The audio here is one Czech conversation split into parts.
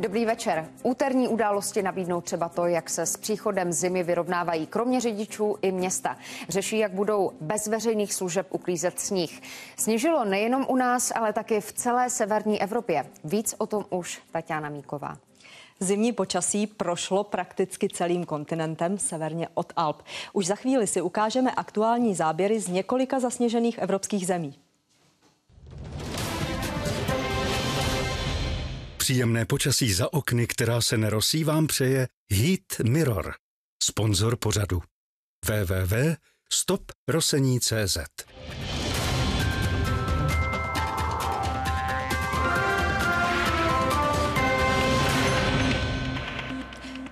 Dobrý večer. Úterní události nabídnou třeba to, jak se s příchodem zimy vyrovnávají kromě řidičů i města. Řeší, jak budou bez veřejných služeb uklízet sníh. Sněžilo nejenom u nás, ale taky v celé severní Evropě. Víc o tom už Tatiana Míková. Zimní počasí prošlo prakticky celým kontinentem severně od Alp. Už za chvíli si ukážeme aktuální záběry z několika zasněžených evropských zemí. příjemné počasí za okny, která se nerosí, vám přeje Heat Mirror, sponzor pořadu www.stoprosení.cz.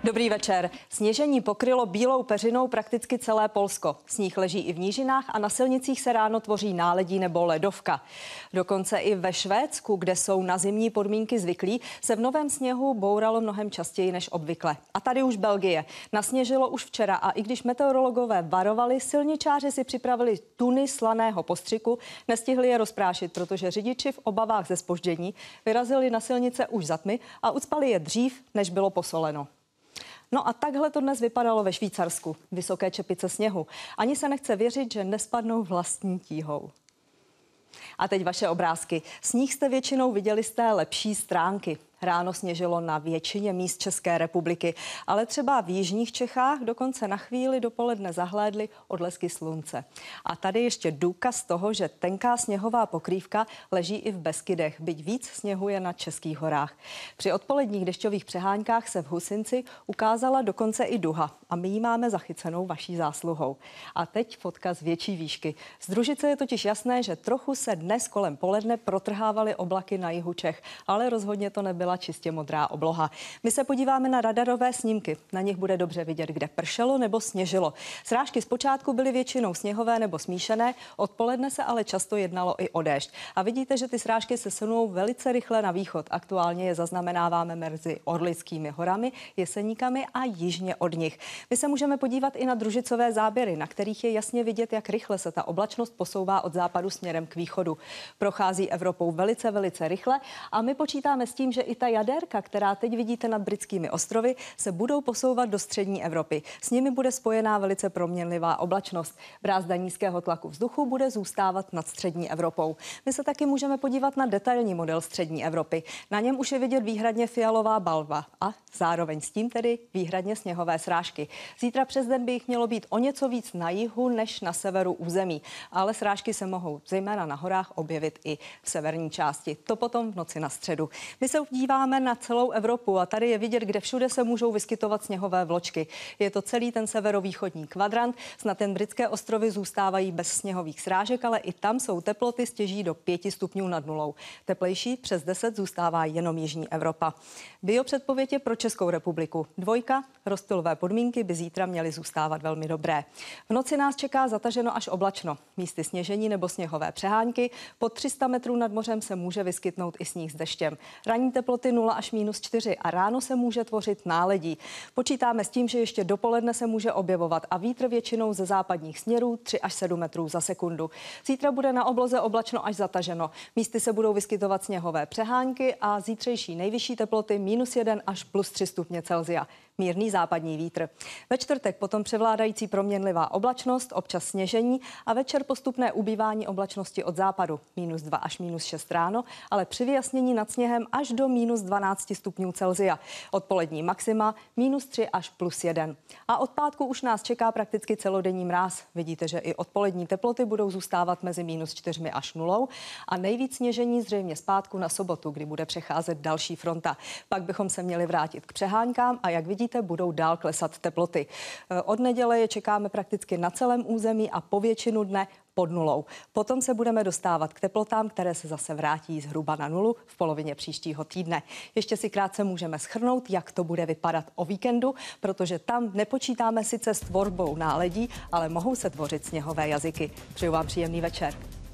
Dobrý večer. Sněžení pokrylo bílou peřinou prakticky celé Polsko. Sníh leží i v nížinách a na silnicích se ráno tvoří náledí nebo ledovka. Dokonce i ve Švédsku, kde jsou na zimní podmínky zvyklí, se v novém sněhu bouralo mnohem častěji než obvykle. A tady už Belgie. Nasněžilo už včera a i když meteorologové varovali, silničáři si připravili tuny slaného postřiku, nestihli je rozprášit, protože řidiči v obavách ze spoždění vyrazili na silnice už za tmy a ucpali je dřív, než bylo posoleno. No a takhle to dnes vypadalo ve Švýcarsku. Vysoké čepice sněhu. Ani se nechce věřit, že nespadnou vlastní tíhou. A teď vaše obrázky. Sníh jste většinou viděli z té lepší stránky. Ráno sněžilo na většině míst České republiky, ale třeba v jižních Čechách dokonce na chvíli dopoledne zahlédly odlesky slunce. A tady ještě důkaz toho, že tenká sněhová pokrývka leží i v Beskydech, byť víc sněhu je na Českých horách. Při odpoledních dešťových přeháňkách se v Husinci ukázala dokonce i duha a my ji máme zachycenou vaší zásluhou. A teď fotka z větší výšky. Z družice je totiž jasné, že trochu se dnes kolem poledne protrhávaly oblaky na jihu Čech, ale rozhodně to nebylo byla čistě modrá obloha. My se podíváme na radarové snímky. Na nich bude dobře vidět, kde pršelo nebo sněžilo. Srážky zpočátku byly většinou sněhové nebo smíšené, odpoledne se ale často jednalo i o déšť. A vidíte, že ty srážky se sunou velice rychle na východ. Aktuálně je zaznamenáváme mezi Orlickými horami, Jeseníkami a jižně od nich. My se můžeme podívat i na družicové záběry, na kterých je jasně vidět, jak rychle se ta oblačnost posouvá od západu směrem k východu. Prochází Evropou velice, velice rychle a my počítáme s tím, že i ta jaderka, která teď vidíte nad britskými ostrovy, se budou posouvat do střední Evropy. S nimi bude spojená velice proměnlivá oblačnost. Brázda nízkého tlaku vzduchu bude zůstávat nad střední Evropou. My se taky můžeme podívat na detailní model střední Evropy. Na něm už je vidět výhradně fialová balva a zároveň s tím tedy výhradně sněhové srážky. Zítra přes den by jich mělo být o něco víc na jihu než na severu území, ale srážky se mohou zejména na horách objevit i v severní části. To potom v noci na středu. My se uvidíme podíváme na celou Evropu a tady je vidět, kde všude se můžou vyskytovat sněhové vločky. Je to celý ten severovýchodní kvadrant. Snad ten britské ostrovy zůstávají bez sněhových srážek, ale i tam jsou teploty stěží do 5 stupňů nad nulou. Teplejší přes 10 zůstává jenom jižní Evropa. Biopředpověď je pro Českou republiku. Dvojka, rozptylové podmínky by zítra měly zůstávat velmi dobré. V noci nás čeká zataženo až oblačno. Místy sněžení nebo sněhové přehánky. Po 300 metrů nad mořem se může vyskytnout i sníh s deštěm. Ranní teplo teploty 0 až minus 4 a ráno se může tvořit náledí. Počítáme s tím, že ještě dopoledne se může objevovat a vítr většinou ze západních směrů 3 až 7 metrů za sekundu. Zítra bude na obloze oblačno až zataženo. Místy se budou vyskytovat sněhové přehánky a zítřejší nejvyšší teploty minus 1 až plus 3 stupně Celzia mírný západní vítr. Ve čtvrtek potom převládající proměnlivá oblačnost, občas sněžení a večer postupné ubývání oblačnosti od západu, minus 2 až minus 6 ráno, ale při vyjasnění nad sněhem až do minus 12 stupňů Celzia. Odpolední maxima minus 3 až plus 1. A od pátku už nás čeká prakticky celodenní mráz. Vidíte, že i odpolední teploty budou zůstávat mezi minus 4 až 0 a nejvíc sněžení zřejmě zpátku na sobotu, kdy bude přecházet další fronta. Pak bychom se měli vrátit k přeháňkám a jak vidíte, měsíce budou dál klesat teploty. Eh, od neděle je čekáme prakticky na celém území a po většinu dne pod nulou. Potom se budeme dostávat k teplotám, které se zase vrátí zhruba na nulu v polovině příštího týdne. Ještě si krátce můžeme schrnout, jak to bude vypadat o víkendu, protože tam nepočítáme sice s tvorbou náledí, ale mohou se tvořit sněhové jazyky. Přeju vám příjemný večer.